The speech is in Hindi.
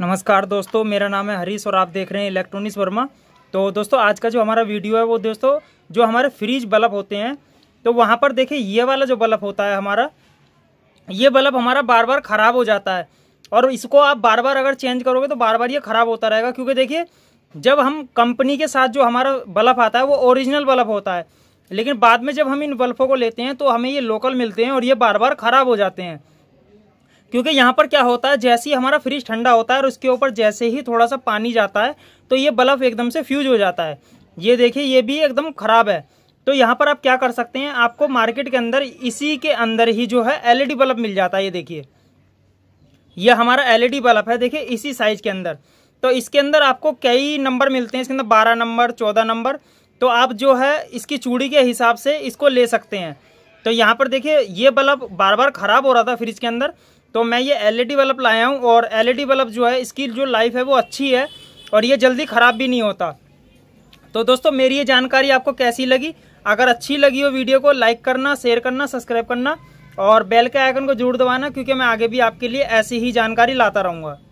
नमस्कार दोस्तों मेरा नाम है हरीश और आप देख रहे हैं इलेक्ट्रॉनिक्स वर्मा तो दोस्तों आज का जो हमारा वीडियो है वो दोस्तों जो हमारे फ्रिज बल्ब होते हैं तो वहाँ पर देखिए ये वाला जो बल्ब होता है हमारा ये बल्ब हमारा बार बार ख़राब हो जाता है और इसको आप बार बार अगर चेंज करोगे तो बार बार ये ख़राब होता रहेगा क्योंकि देखिए जब हम कंपनी के साथ जो हमारा बल्ब आता है वो ओरिजिनल बल्ब होता है लेकिन बाद में जब हम इन बल्बों को लेते हैं तो हमें ये लोकल मिलते हैं और ये बार बार ख़राब हो जाते हैं क्योंकि यहाँ पर क्या होता है जैसे ही हमारा फ्रिज ठंडा होता है और उसके ऊपर जैसे ही थोड़ा सा पानी जाता है तो ये बल्ब एकदम से फ्यूज हो जाता है ये देखिए ये भी एकदम ख़राब है तो यहाँ पर आप क्या कर सकते हैं आपको मार्केट के अंदर इसी के अंदर ही जो है एलईडी e बल्ब मिल जाता है ये देखिए यह हमारा एलईडी e बल्ब है देखिए इसी साइज़ के अंदर तो इसके अंदर आपको कई नंबर मिलते हैं इसके अंदर बारह नंबर चौदह नंबर तो आप जो है इसकी चूड़ी के हिसाब से इसको ले सकते हैं तो यहाँ पर देखिए ये बल्ब बार बार ख़राब हो रहा था फ्रिज के अंदर तो मैं ये एलईडी e बल्ब लाया हूँ और एलईडी e बल्ब जो है इसकी जो लाइफ है वो अच्छी है और ये जल्दी ख़राब भी नहीं होता तो दोस्तों मेरी ये जानकारी आपको कैसी लगी अगर अच्छी लगी हो वीडियो को लाइक करना शेयर करना सब्सक्राइब करना और बेल के आइकन को जरूर दबाना क्योंकि मैं आगे भी आपके लिए ऐसी ही जानकारी लाता रहूँगा